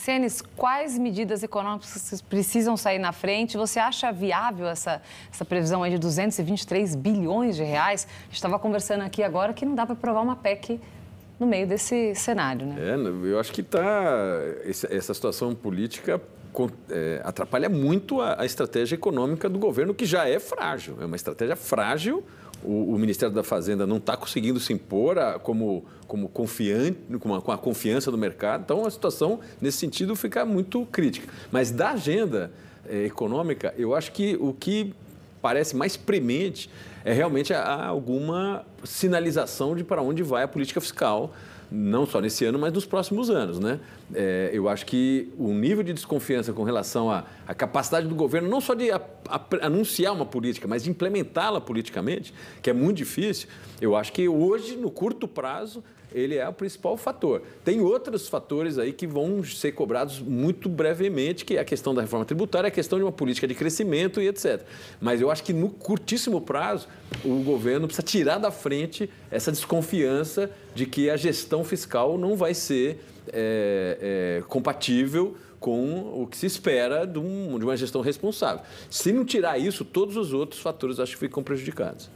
Senes, quais medidas econômicas precisam sair na frente? Você acha viável essa, essa previsão aí de 223 bilhões de reais? A gente estava conversando aqui agora que não dá para aprovar uma PEC no meio desse cenário, né? É, eu acho que tá essa situação política é, atrapalha muito a, a, estratégia econômica do governo, que já é frágil. É uma estratégia frágil. O, o Ministério da Fazenda não está conseguindo se impor a, como, como confiante, com a, com a, confiança do mercado. Então, a situação, nesse sentido, fica muito crítica. Mas da agenda é, econômica, eu acho que o que parece mais premente é realmente alguma sinalização de para onde vai a política fiscal não só nesse ano, mas nos próximos anos. Né? É, eu acho que o nível de desconfiança com relação à, à capacidade do governo, não só de a, a, anunciar uma política, mas de implementá-la politicamente, que é muito difícil, eu acho que hoje, no curto prazo, ele é o principal fator. Tem outros fatores aí que vão ser cobrados muito brevemente, que é a questão da reforma tributária, a questão de uma política de crescimento e etc. Mas eu acho que no curtíssimo prazo, o governo precisa tirar da frente essa desconfiança de que a gestão fiscal não vai ser é, é, compatível com o que se espera de, um, de uma gestão responsável. Se não tirar isso, todos os outros fatores acho que ficam prejudicados.